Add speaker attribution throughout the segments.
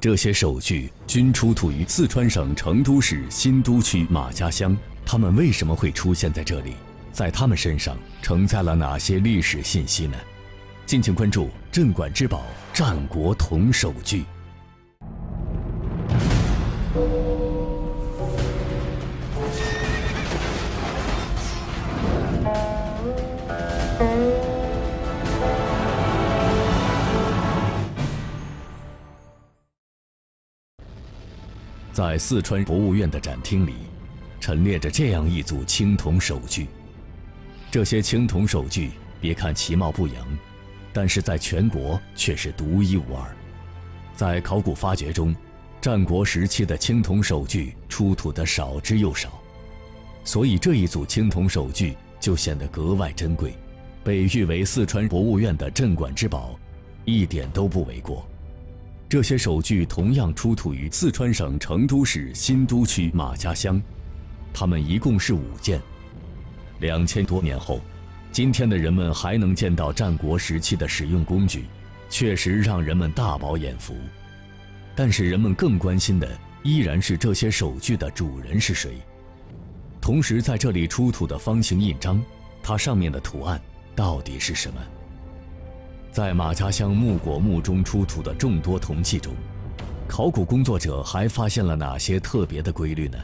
Speaker 1: 这些手具均出土于四川省成都市新都区马家乡，他们为什么会出现在这里？在他们身上承载了哪些历史信息呢？敬请关注《镇馆之宝：战国铜手具》。在四川博物院的展厅里，陈列着这样一组青铜手具。这些青铜手具，别看其貌不扬，但是在全国却是独一无二。在考古发掘中，战国时期的青铜手具出土的少之又少，所以这一组青铜手具就显得格外珍贵，被誉为四川博物院的镇馆之宝，一点都不为过。这些手具同样出土于四川省成都市新都区马家乡，它们一共是五件。两千多年后，今天的人们还能见到战国时期的使用工具，确实让人们大饱眼福。但是人们更关心的依然是这些手具的主人是谁。同时，在这里出土的方形印章，它上面的图案到底是什么？在马家乡木果墓中出土的众多铜器中，考古工作者还发现了哪些特别的规律呢？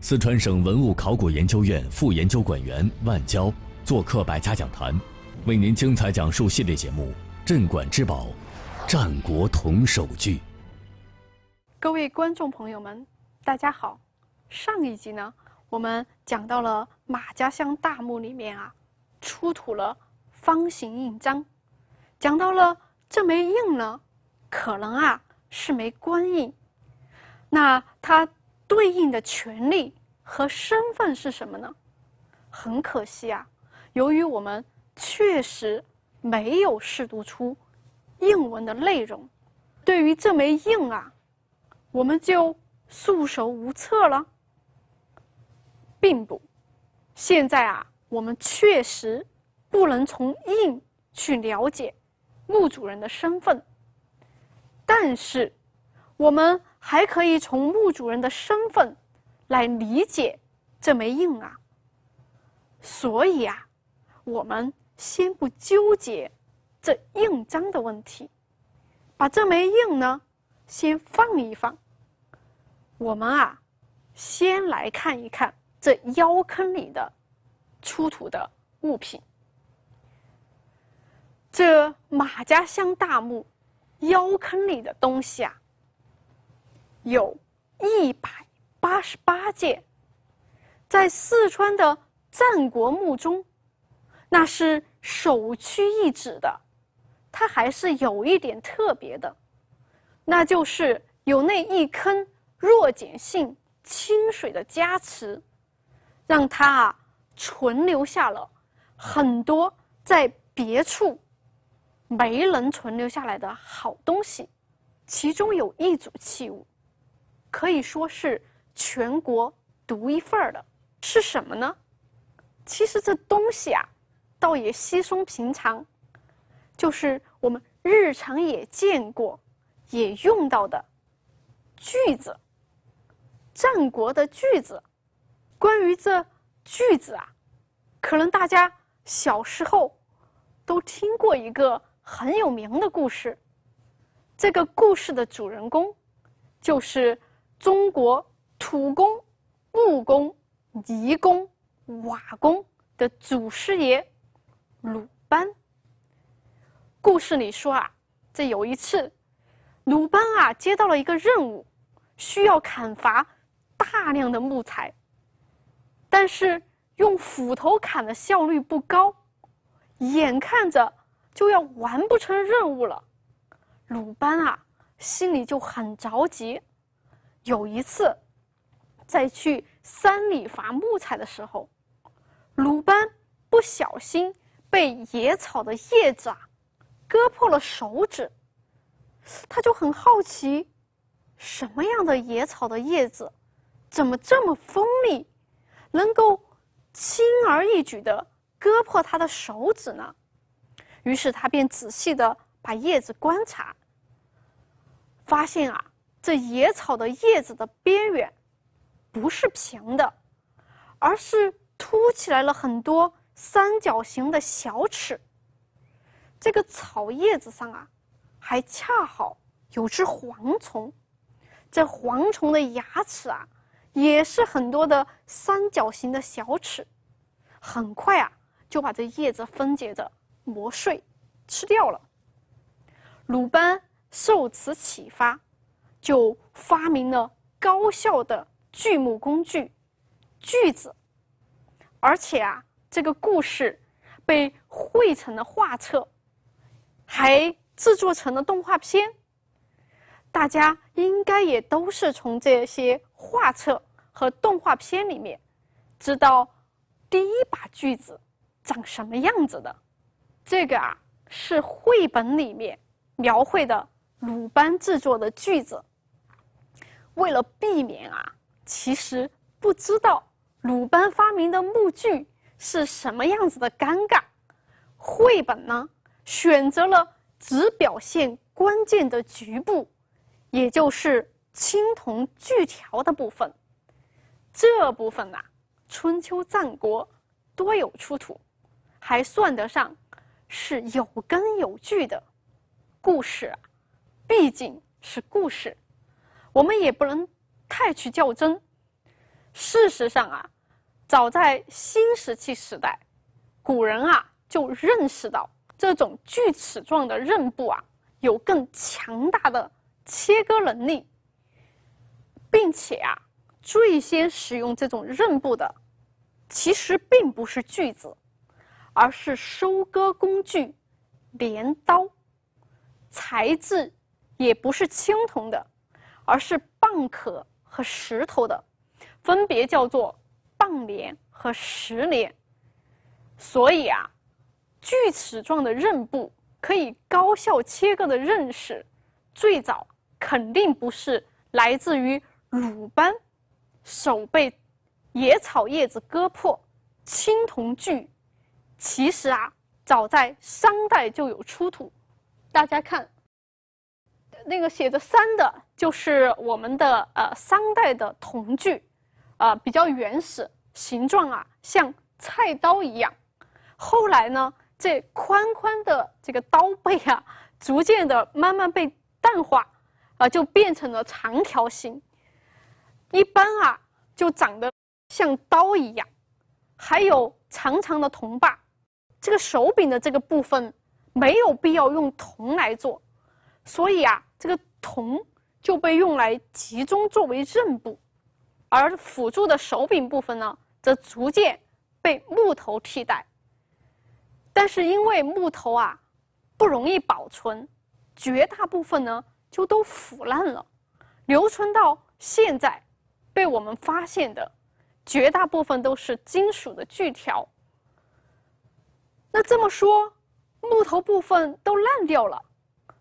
Speaker 1: 四川省文物考古研究院副研究馆员万娇做客百家讲坛，为您精彩讲述系列节目《镇馆之宝：战国铜首具》。
Speaker 2: 各位观众朋友们，大家好。上一集呢，我们讲到了马家乡大墓里面啊，出土了方形印章。讲到了这枚印呢，可能啊是枚官印，那它对应的权利和身份是什么呢？很可惜啊，由于我们确实没有释读出印文的内容，对于这枚印啊，我们就束手无策了。并不，现在啊，我们确实不能从印去了解。墓主人的身份，但是我们还可以从墓主人的身份来理解这枚印啊。所以啊，我们先不纠结这印章的问题，把这枚印呢先放一放。我们啊，先来看一看这腰坑里的出土的物品。这马家乡大墓腰坑里的东西啊，有188件，在四川的战国墓中，那是首屈一指的。它还是有一点特别的，那就是有那一坑弱碱性清水的加持，让它啊存留下了很多在别处。没能存留下来的好东西，其中有一组器物，可以说是全国独一份儿的，是什么呢？其实这东西啊，倒也稀松平常，就是我们日常也见过、也用到的句子。战国的句子，关于这句子啊，可能大家小时候都听过一个。很有名的故事，这个故事的主人公就是中国土工、木工、泥工、瓦工的祖师爷鲁班。故事里说啊，这有一次，鲁班啊接到了一个任务，需要砍伐大量的木材，但是用斧头砍的效率不高，眼看着。就要完不成任务了，鲁班啊，心里就很着急。有一次，在去山里伐木材的时候，鲁班不小心被野草的叶子啊割破了手指。他就很好奇，什么样的野草的叶子，怎么这么锋利，能够轻而易举的割破他的手指呢？于是他便仔细的把叶子观察，发现啊，这野草的叶子的边缘，不是平的，而是凸起来了很多三角形的小齿。这个草叶子上啊，还恰好有只蝗虫，这蝗虫的牙齿啊，也是很多的三角形的小齿，很快啊，就把这叶子分解着。磨碎，吃掉了。鲁班受此启发，就发明了高效的锯木工具——锯子。而且啊，这个故事被绘成了画册，还制作成了动画片。大家应该也都是从这些画册和动画片里面，知道第一把锯子长什么样子的。这个啊，是绘本里面描绘的鲁班制作的句子。为了避免啊，其实不知道鲁班发明的木锯是什么样子的尴尬，绘本呢选择了只表现关键的局部，也就是青铜锯条的部分。这部分啊，春秋战国多有出土，还算得上。是有根有据的故事啊，毕竟是故事，我们也不能太去较真。事实上啊，早在新石器时代，古人啊就认识到这种锯齿状的刃部啊有更强大的切割能力，并且啊，最先使用这种刃部的，其实并不是锯子。而是收割工具，镰刀，材质也不是青铜的，而是蚌壳和石头的，分别叫做蚌镰和石镰。所以啊，锯齿状的刃部可以高效切割的认识，最早肯定不是来自于鲁班，手被野草叶子割破，青铜锯。其实啊，早在商代就有出土。大家看，那个写着“三”的，就是我们的呃商代的铜具，啊，比较原始，形状啊像菜刀一样。后来呢，这宽宽的这个刀背啊，逐渐的慢慢被淡化，啊，就变成了长条形。一般啊，就长得像刀一样，还有长长的铜把。这个手柄的这个部分没有必要用铜来做，所以啊，这个铜就被用来集中作为刃部，而辅助的手柄部分呢，则逐渐被木头替代。但是因为木头啊不容易保存，绝大部分呢就都腐烂了，留存到现在，被我们发现的绝大部分都是金属的锯条。那这么说，木头部分都烂掉了，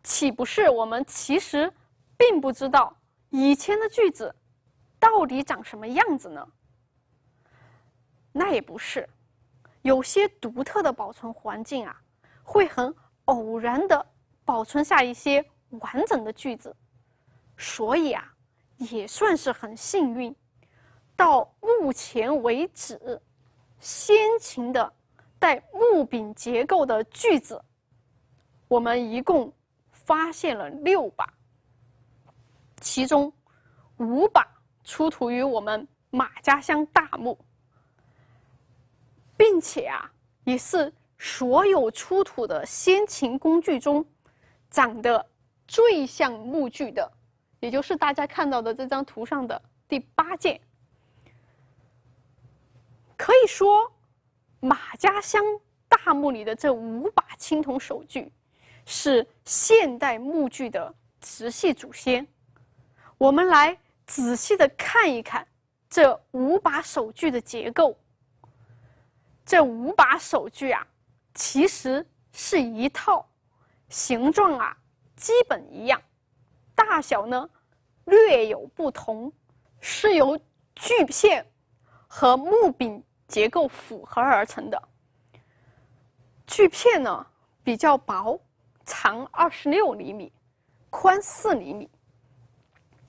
Speaker 2: 岂不是我们其实并不知道以前的句子到底长什么样子呢？那也不是，有些独特的保存环境啊，会很偶然的保存下一些完整的句子，所以啊，也算是很幸运。到目前为止，先秦的。在木柄结构的锯子，我们一共发现了六把，其中五把出土于我们马家乡大墓，并且啊，也是所有出土的先秦工具中长得最像木锯的，也就是大家看到的这张图上的第八件，可以说。马家乡大墓里的这五把青铜手锯，是现代木锯的直系祖先。我们来仔细的看一看这五把手锯的结构。这五把手锯啊，其实是一套，形状啊基本一样，大小呢略有不同，是由锯片和木柄。结构复合而成的锯片呢，比较薄，长二十六厘米，宽四厘米。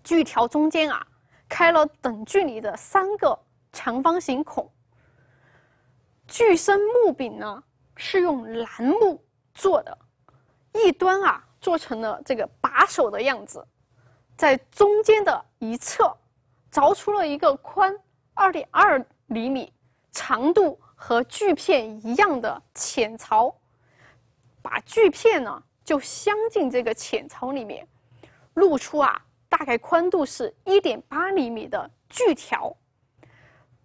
Speaker 2: 锯条中间啊开了等距离的三个长方形孔。锯身木柄呢是用楠木做的，一端啊做成了这个把手的样子，在中间的一侧凿出了一个宽二点二厘米。长度和锯片一样的浅槽，把锯片呢就镶进这个浅槽里面，露出啊大概宽度是1.8厘米的锯条。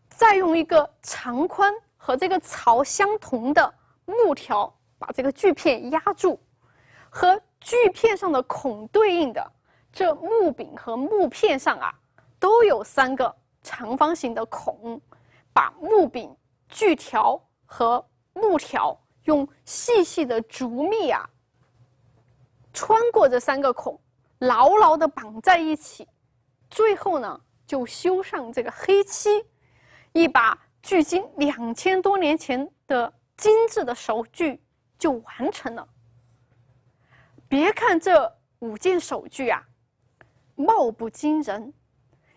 Speaker 2: 再用一个长宽和这个槽相同的木条把这个锯片压住，和锯片上的孔对应的这木柄和木片上啊都有三个长方形的孔。把木柄、锯条和木条用细细的竹篾啊，穿过这三个孔，牢牢的绑在一起，最后呢，就修上这个黑漆，一把距今两千多年前的精致的手锯就完成了。别看这五件手锯啊，貌不惊人，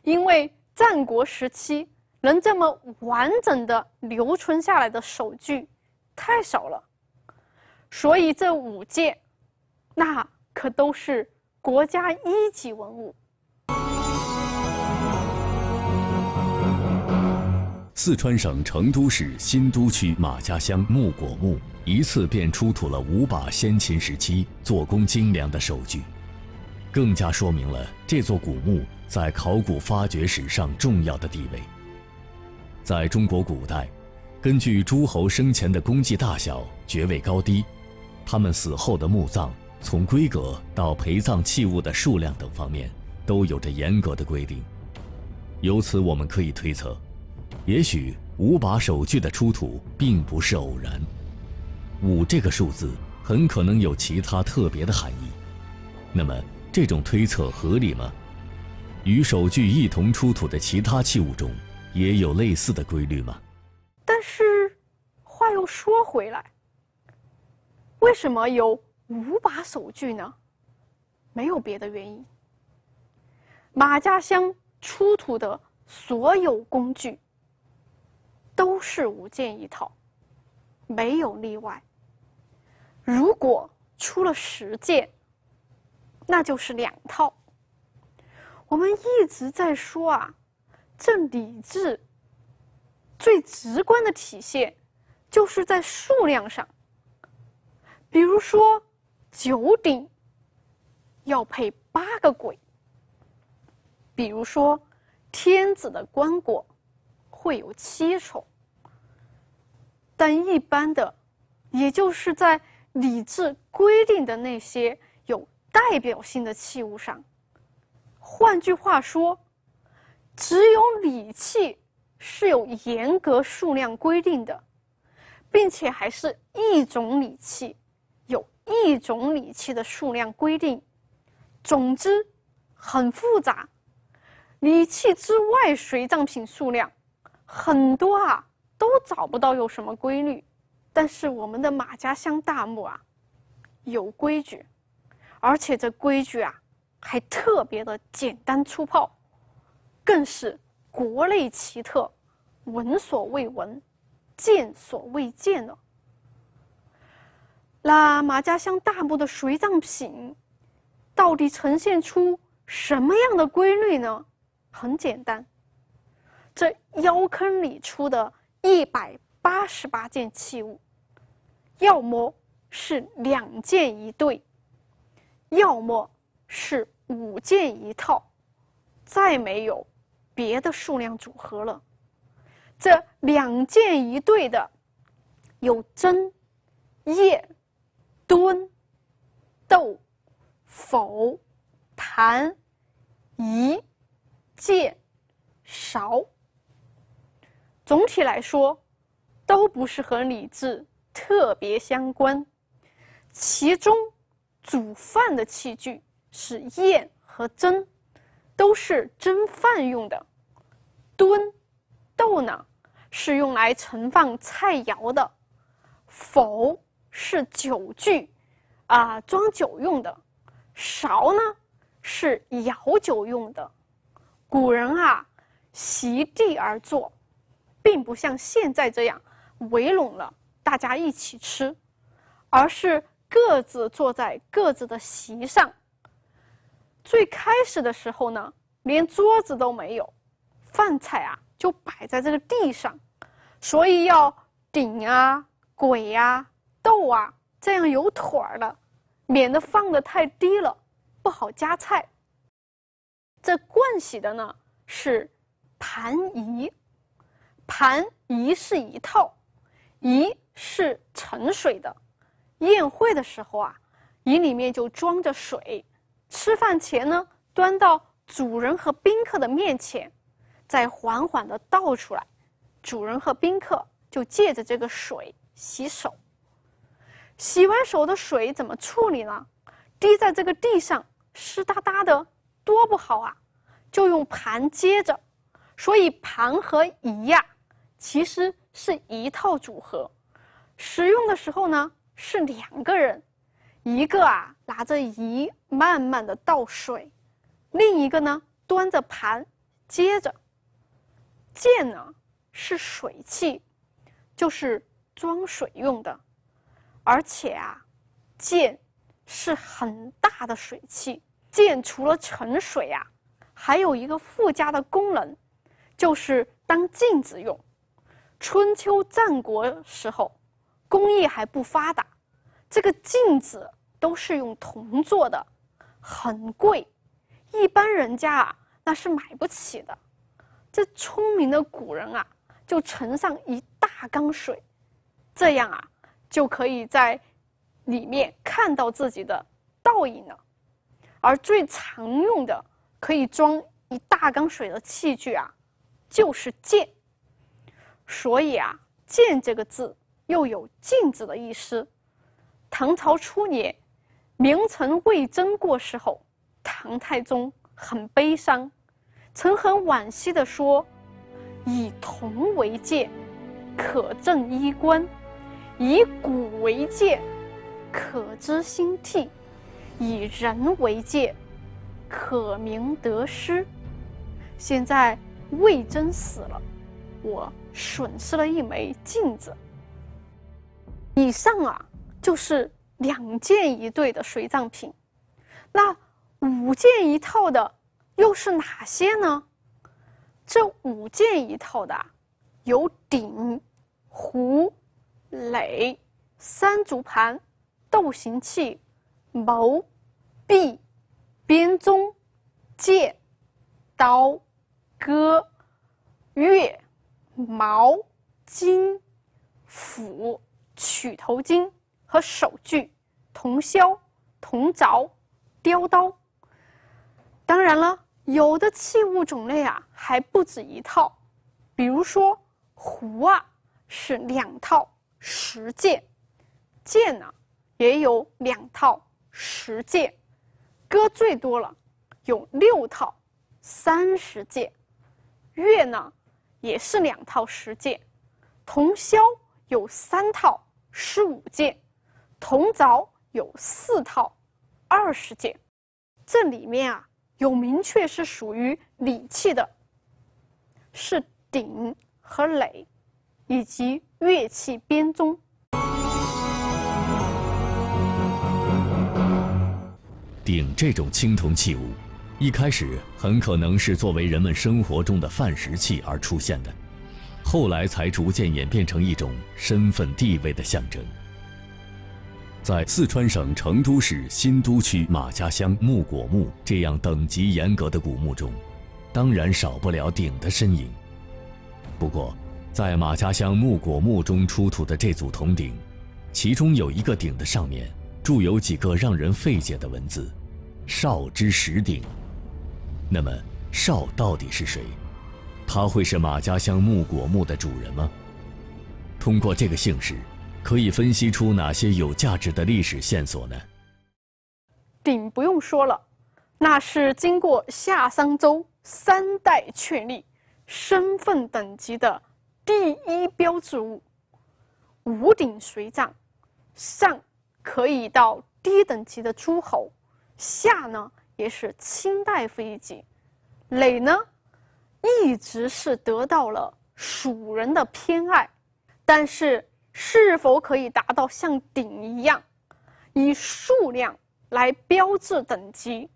Speaker 2: 因为战国时期。能这么完整的留存下来的手具太少了，所以这五件那可都是国家一级文物。
Speaker 1: 四川省成都市新都区马家乡木果墓一次便出土了五把先秦时期做工精良的手具，更加说明了这座古墓在考古发掘史上重要的地位。在中国古代，根据诸侯生前的功绩大小、爵位高低，他们死后的墓葬从规格到陪葬器物的数量等方面都有着严格的规定。由此，我们可以推测，也许五把手具的出土并不是偶然，五这个数字很可能有其他特别的含义。那么，这种推测合理吗？与手具一同出土的其他器物中。也有类似的规律吗？
Speaker 2: 但是，话又说回来，为什么有五把手锯呢？没有别的原因。马家乡出土的所有工具都是五件一套，没有例外。如果出了十件，那就是两套。我们一直在说啊。这理智最直观的体现，就是在数量上。比如说，九鼎要配八个鬼；比如说，天子的棺椁会有七重。但一般的，也就是在礼制规定的那些有代表性的器物上。换句话说。只有礼器是有严格数量规定的，并且还是一种礼器，有一种礼器的数量规定。总之，很复杂。礼器之外随葬品数量很多啊，都找不到有什么规律。但是我们的马家乡大墓啊，有规矩，而且这规矩啊，还特别的简单粗暴。更是国内奇特、闻所未闻、见所未见的。那马家乡大墓的随葬品到底呈现出什么样的规律呢？很简单，这腰坑里出的188件器物，要么是两件一对，要么是五件一套，再没有。别的数量组合了，这两件一对的有针、叶、墩、豆、否、坛、移、介、勺。总体来说，都不是和礼制特别相关。其中，煮饭的器具是砚和针。都是蒸饭用的，墩豆呢是用来盛放菜肴的，否是酒具，啊，装酒用的，勺呢是舀酒用的。古人啊，席地而坐，并不像现在这样围拢了大家一起吃，而是各自坐在各自的席上。最开始的时候呢，连桌子都没有，饭菜啊就摆在这个地上，所以要鼎啊、簋啊、豆啊这样有腿儿的，免得放的太低了，不好夹菜。这盥洗的呢是盘仪，盘仪是一套，仪是盛水的。宴会的时候啊，仪里面就装着水。吃饭前呢，端到主人和宾客的面前，再缓缓地倒出来，主人和宾客就借着这个水洗手。洗完手的水怎么处理呢？滴在这个地上，湿哒哒的，多不好啊！就用盘接着，所以盘和仪呀，其实是一套组合。使用的时候呢，是两个人，一个啊拿着仪慢慢的倒水，另一个呢端着盘，接着，剑呢是水器，就是装水用的，而且啊，剑是很大的水器。剑除了盛水啊，还有一个附加的功能，就是当镜子用。春秋战国时候，工艺还不发达，这个镜子都是用铜做的。很贵，一般人家啊那是买不起的。这聪明的古人啊，就盛上一大缸水，这样啊就可以在里面看到自己的倒影了。而最常用的可以装一大缸水的器具啊，就是剑。所以啊，“剑”这个字又有镜子的意思。唐朝初年。名臣魏征过世后，唐太宗很悲伤，曾很惋惜地说：“以铜为戒，可正衣冠；以古为戒，可知兴替；以人为戒，可明得失。现在魏征死了，我损失了一枚镜子。”以上啊，就是。两件一对的随葬品，那五件一套的又是哪些呢？这五件一套的有鼎、壶、垒、三足盘、斗形器、矛、臂、编钟、剑、刀、戈、钺、矛、金、斧、曲头金。和首句，铜销、铜凿、雕刀。当然了，有的器物种类啊还不止一套，比如说壶啊是两套十件，剑呢也有两套十件，戈最多了，有六套三十件，钺呢也是两套十件，铜削有三套十五件。铜凿有四套，二十件，这里面啊有明确是属于礼器的，是鼎和耒，以及乐器编钟。
Speaker 1: 鼎这种青铜器物，一开始很可能是作为人们生活中的饭食器而出现的，后来才逐渐演变成一种身份地位的象征。在四川省成都市新都区马家乡木果墓这样等级严格的古墓中，当然少不了鼎的身影。不过，在马家乡木果墓中出土的这组铜鼎，其中有一个鼎的上面铸有几个让人费解的文字：“少之石鼎”。那么，少到底是谁？他会是马家乡木果墓的主人吗？通过这个姓氏。可以分析出哪些有价值的历史线索呢？
Speaker 2: 鼎不用说了，那是经过夏商周三代确立身份等级的第一标志物。五鼎随葬，上可以到低等级的诸侯，下呢也是清大夫一级。垒呢，一直是得到了蜀人的偏爱，但是。是否可以达到像鼎一样，以数量来标志等级？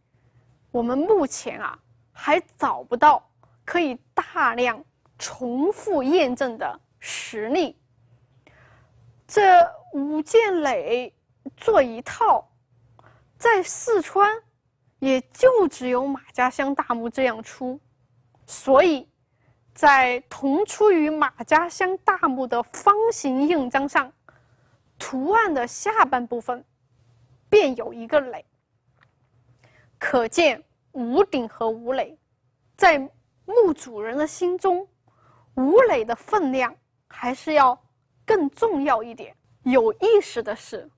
Speaker 2: 我们目前啊，还找不到可以大量重复验证的实例。这五件垒做一套，在四川，也就只有马家乡大墓这样出，所以。在同出于马家乡大墓的方形印章上，图案的下半部分，便有一个垒。可见五鼎和五垒，在墓主人的心中，五磊的分量还是要更重要一点。有意思的是，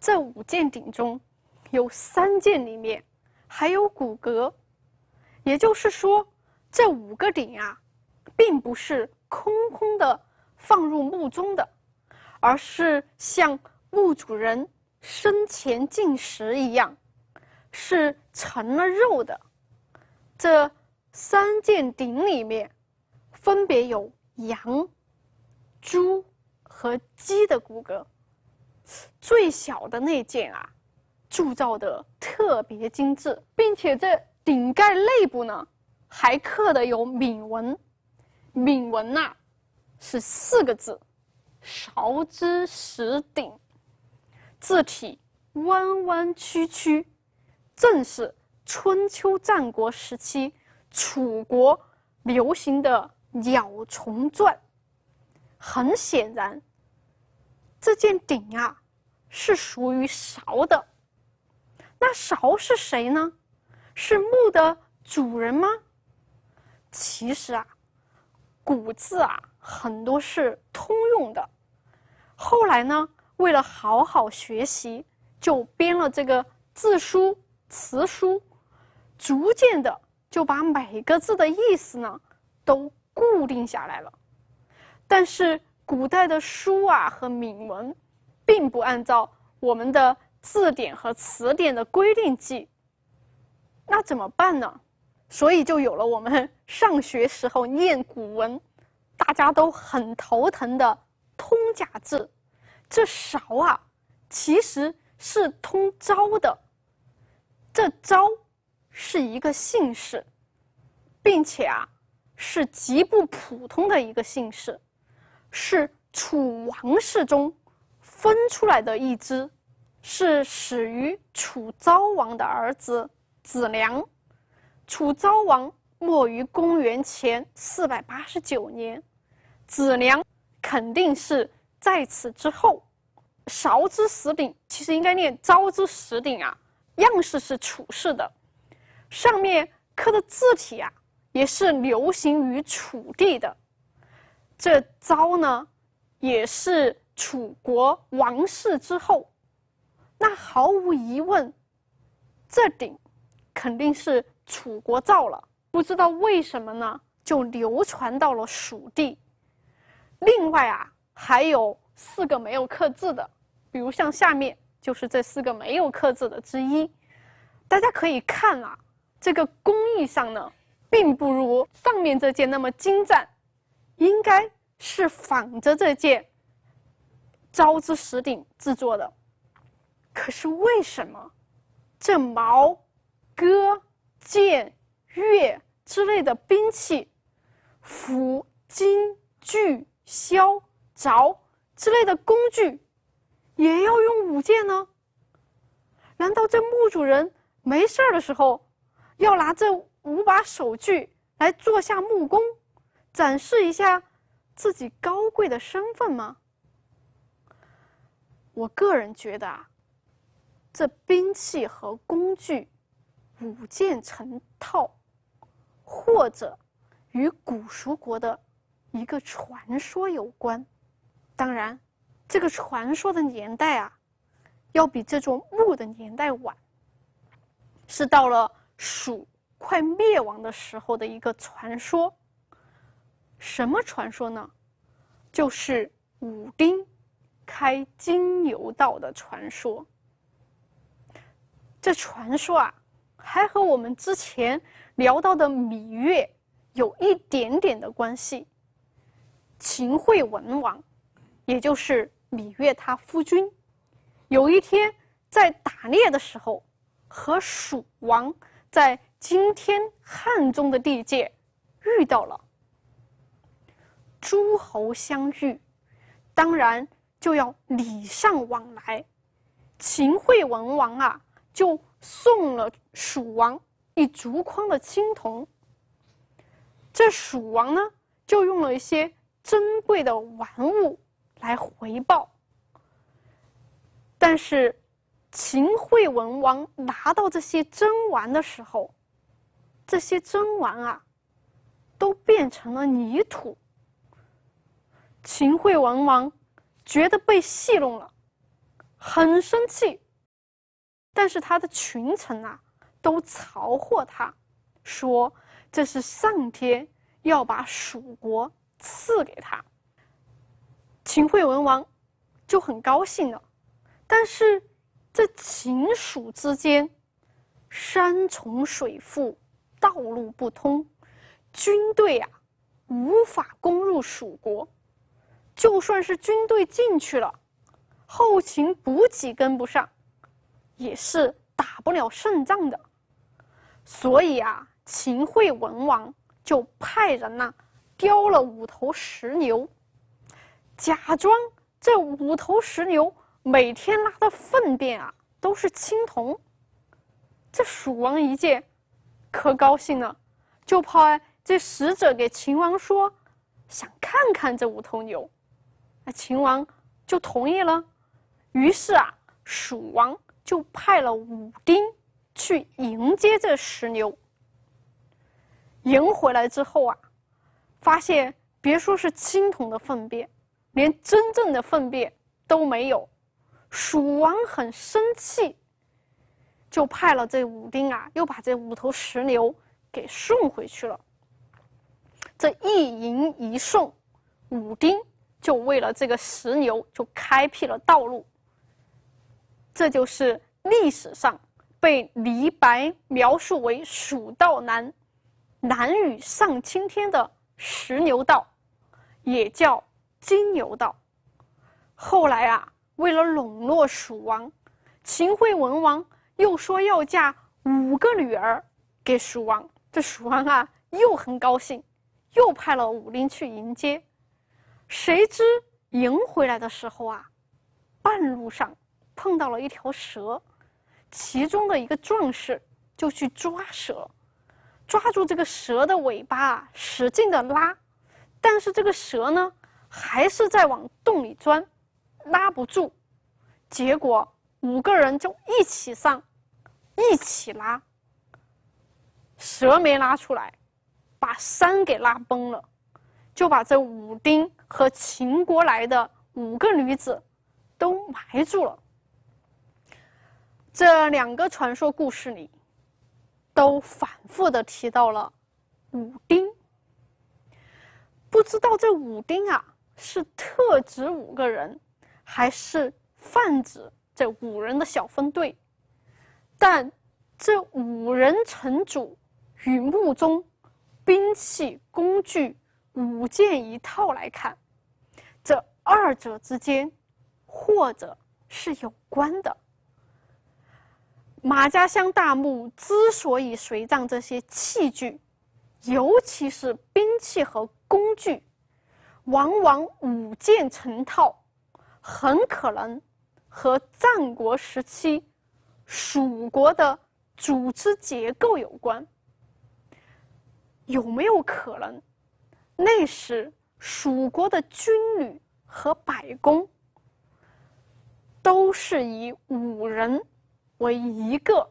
Speaker 2: 这五件鼎中，有三件里面还有骨骼，也就是说，这五个鼎啊。并不是空空的放入墓中的，而是像墓主人生前进食一样，是盛了肉的。这三件鼎里面，分别有羊、猪和鸡的骨骼。最小的那件啊，铸造的特别精致，并且这鼎盖内部呢，还刻的有铭文。铭文啊，是四个字：“勺之石鼎”，字体弯弯曲曲，正是春秋战国时期楚国流行的鸟虫篆。很显然，这件鼎啊，是属于韶的。那韶是谁呢？是墓的主人吗？其实啊。古字啊，很多是通用的。后来呢，为了好好学习，就编了这个字书、词书，逐渐的就把每个字的意思呢都固定下来了。但是古代的书啊和铭文，并不按照我们的字典和词典的规定记，那怎么办呢？所以就有了我们上学时候念古文，大家都很头疼的通假字。这“勺”啊，其实是通“招”的。这“招”是一个姓氏，并且啊，是极不普通的一个姓氏，是楚王室中分出来的一支，是始于楚昭王的儿子子良。楚昭王没于公元前四百八十九年，子良肯定是在此之后。韶之石鼎其实应该念昭之石鼎啊，样式是楚式的，上面刻的字体啊也是流行于楚地的。这昭呢，也是楚国王室之后，那毫无疑问，这鼎肯定是。楚国造了，不知道为什么呢，就流传到了蜀地。另外啊，还有四个没有刻字的，比如像下面就是这四个没有刻字的之一。大家可以看啊，这个工艺上呢，并不如上面这件那么精湛，应该是仿着这件招之石鼎制作的。可是为什么这毛戈？剑、钺之类的兵器，斧、金、锯、削、凿之类的工具，也要用武剑呢？难道这墓主人没事儿的时候，要拿这五把手锯来做下木工，展示一下自己高贵的身份吗？我个人觉得啊，这兵器和工具。古建成套，或者与古蜀国的一个传说有关。当然，这个传说的年代啊，要比这座墓的年代晚。是到了蜀快灭亡的时候的一个传说。什么传说呢？就是武丁开金牛道的传说。这传说啊。还和我们之前聊到的芈月有一点点的关系。秦惠文王，也就是芈月他夫君，有一天在打猎的时候，和蜀王在今天汉中的地界遇到了诸侯相遇，当然就要礼尚往来。秦惠文王啊。就送了蜀王一竹筐的青铜，这蜀王呢，就用了一些珍贵的玩物来回报。但是，秦惠文王拿到这些珍玩的时候，这些珍玩啊，都变成了泥土。秦惠文王觉得被戏弄了，很生气。但是他的群臣啊，都嘲惑他，说这是上天要把蜀国赐给他。秦惠文王就很高兴了。但是，这秦蜀之间山重水复，道路不通，军队啊无法攻入蜀国。就算是军队进去了，后勤补给跟不上。也是打不了胜仗的，所以啊，秦惠文王就派人呐，雕了五头石牛，假装这五头石牛每天拉的粪便啊都是青铜。这蜀王一见，可高兴了，就派这使者给秦王说，想看看这五头牛。那秦王就同意了，于是啊，蜀王。就派了五丁去迎接这石牛，迎回来之后啊，发现别说是青铜的粪便，连真正的粪便都没有。蜀王很生气，就派了这五丁啊，又把这五头石牛给送回去了。这一迎一送，武丁就为了这个石牛就开辟了道路。这就是历史上被李白描述为“蜀道难，难于上青天”的石牛道，也叫金牛道。后来啊，为了笼络蜀王，秦惠文王又说要嫁五个女儿给蜀王。这蜀王啊，又很高兴，又派了武丁去迎接。谁知迎回来的时候啊，半路上。碰到了一条蛇，其中的一个壮士就去抓蛇，抓住这个蛇的尾巴，使劲的拉，但是这个蛇呢还是在往洞里钻，拉不住，结果五个人就一起上，一起拉，蛇没拉出来，把山给拉崩了，就把这武丁和秦国来的五个女子都埋住了。这两个传说故事里，都反复的提到了武丁。不知道这武丁啊是特指五个人，还是泛指这五人的小分队？但这五人成组与墓中兵器、工具五件一套来看，这二者之间，或者是有关的。马家乡大墓之所以随葬这些器具，尤其是兵器和工具，往往五件成套，很可能和战国时期蜀国的组织结构有关。有没有可能，那时蜀国的军旅和百工都是以五人？为一个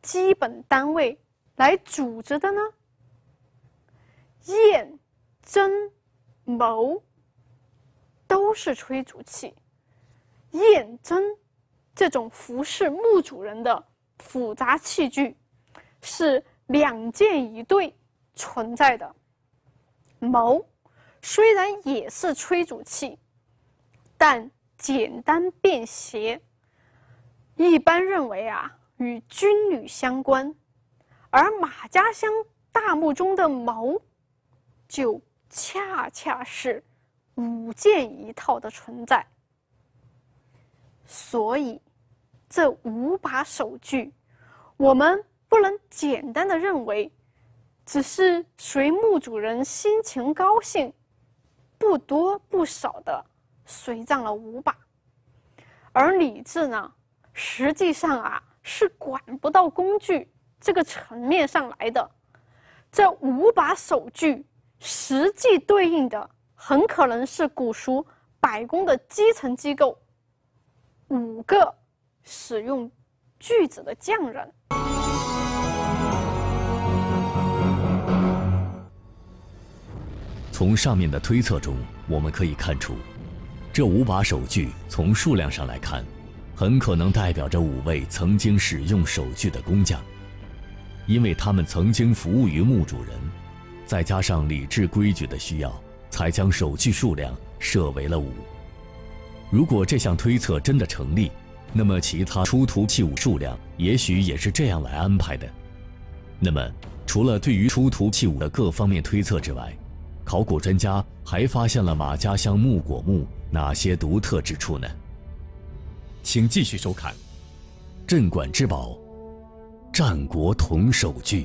Speaker 2: 基本单位来组织的呢？燕、针、谋都是吹煮器。燕针这种服侍墓主人的复杂器具是两件一对存在的。谋虽然也是吹煮器，但简单便携。一般认为啊，与军旅相关，而马家乡大墓中的矛，就恰恰是五件一套的存在。所以，这五把手锯，我们不能简单的认为，只是随墓主人心情高兴，不多不少的随葬了五把，而李治呢？实际上啊，是管不到工具这个层面上来的。这五把手锯，实际对应的很可能是古蜀百工的基层机构——五个使用锯子的匠人。
Speaker 1: 从上面的推测中，我们可以看出，这五把手锯从数量上来看。很可能代表着五位曾经使用手具的工匠，因为他们曾经服务于墓主人，再加上礼制规矩的需要，才将手具数量设为了五。如果这项推测真的成立，那么其他出土器物数量也许也是这样来安排的。那么，除了对于出土器物的各方面推测之外，考古专家还发现了马家乡木椁墓哪些独特之处呢？请继续收看《镇馆之宝：战国铜首具》。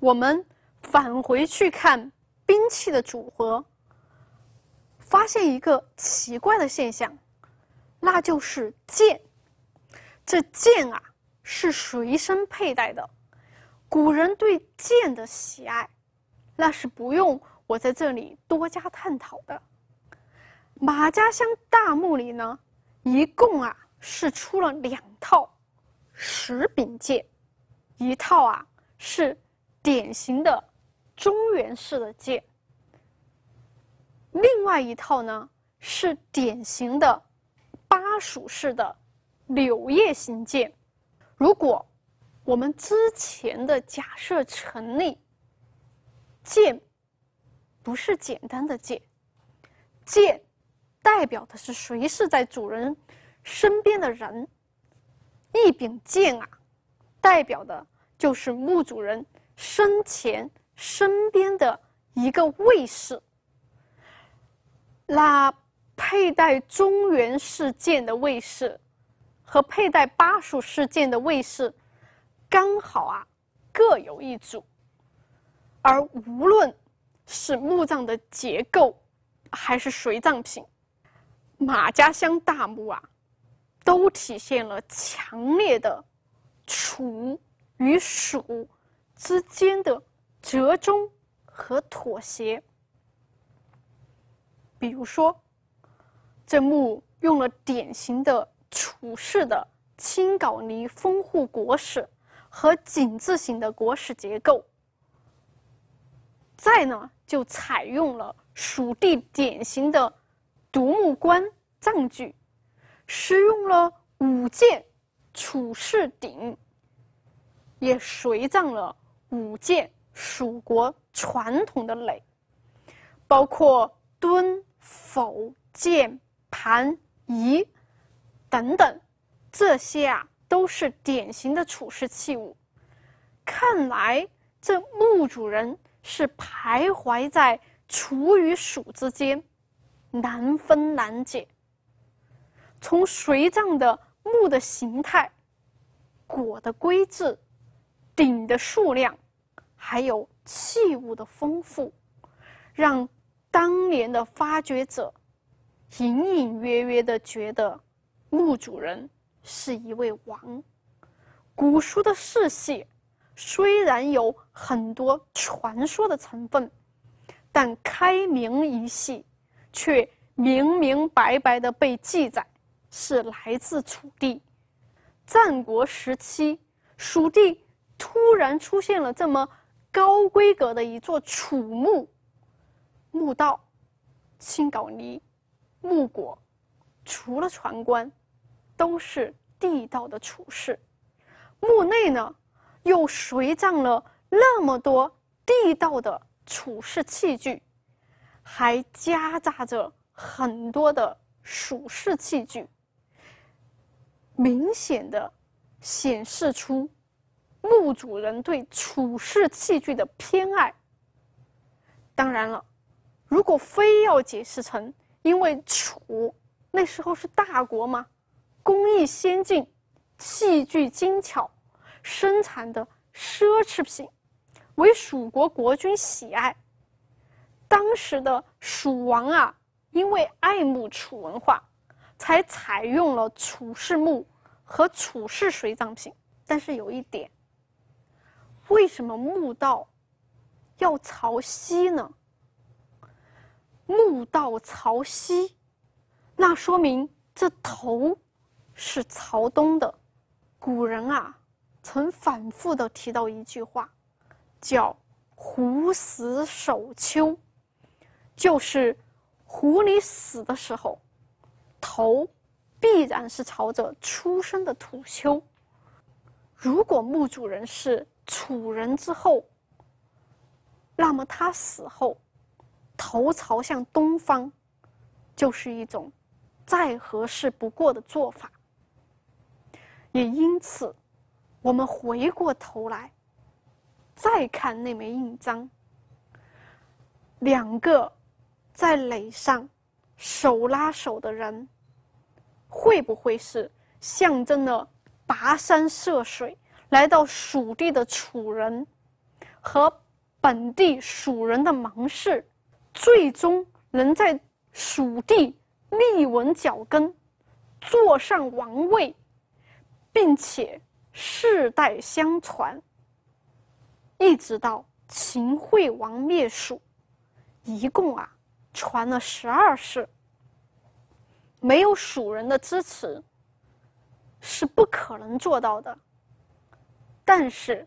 Speaker 2: 我们返回去看兵器的组合，发现一个奇怪的现象，那就是剑。这剑啊，是随身佩戴的。古人对剑的喜爱，那是不用我在这里多加探讨的。马家乡大墓里呢，一共啊是出了两套石柄剑，一套啊是典型的中原式的剑，另外一套呢是典型的巴蜀式的柳叶形剑。如果我们之前的假设成立，剑不是简单的剑，剑。代表的是谁是在主人身边的人。一柄剑啊，代表的就是墓主人生前身边的一个卫士。那佩戴中原式剑的卫士，和佩戴巴蜀式剑的卫士，刚好啊，各有一组。而无论是墓葬的结构，还是随葬品。马家乡大墓啊，都体现了强烈的楚与蜀之间的折中和妥协。比如说，这墓用了典型的楚式的青稿泥封护椁室和井字形的椁室结构，再呢就采用了蜀地典型的。独木棺葬具，使用了五件楚式鼎，也随葬了五件蜀国传统的垒，包括墩、否、鉴、盘、移等等，这些啊都是典型的处式器物。看来这墓主人是徘徊在楚与蜀之间。难分难解。从随葬的墓的形态、椁的规制、鼎的数量，还有器物的丰富，让当年的发掘者隐隐约约的觉得墓主人是一位王。古书的世系虽然有很多传说的成分，但开明一系。却明明白白地被记载是来自楚地。战国时期，蜀地突然出现了这么高规格的一座楚墓，墓道青膏泥，木椁，除了传棺，都是地道的楚式。墓内呢，又随葬了那么多地道的楚式器具。还夹杂着很多的属式器具，明显的显示出墓主人对楚式器具的偏爱。当然了，如果非要解释成因为楚那时候是大国嘛，工艺先进，器具精巧，生产的奢侈品为蜀国国君喜爱。当时的蜀王啊，因为爱慕楚文化，才采用了楚式墓和楚式随葬品。但是有一点，为什么墓道要朝西呢？墓道朝西，那说明这头是朝东的。古人啊，曾反复的提到一句话，叫“虎死守丘”。就是狐狸死的时候，头必然是朝着出生的土丘。如果墓主人是楚人之后，那么他死后头朝向东方，就是一种再合适不过的做法。也因此，我们回过头来再看那枚印章，两个。在垒上，手拉手的人，会不会是象征了跋山涉水来到蜀地的楚人，和本地蜀人的盟誓，最终能在蜀地立稳脚跟，坐上王位，并且世代相传，一直到秦惠王灭蜀，一共啊。传了十二世，没有蜀人的支持是不可能做到的。但是，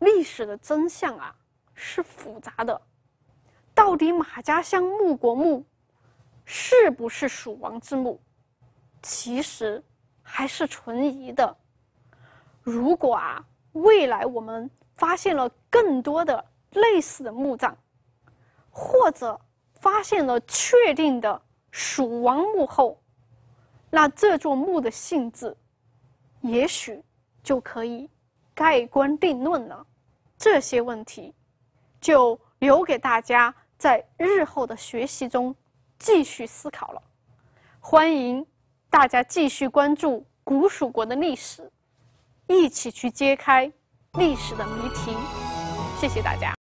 Speaker 2: 历史的真相啊是复杂的。到底马家乡木国墓是不是蜀王之墓，其实还是存疑的。如果啊，未来我们发现了更多的类似的墓葬，或者……发现了确定的蜀王墓后，那这座墓的性质，也许就可以盖棺定论了。这些问题，就留给大家在日后的学习中继续思考了。欢迎大家继续关注古蜀国的历史，一起去揭开历史的谜题。谢谢大家。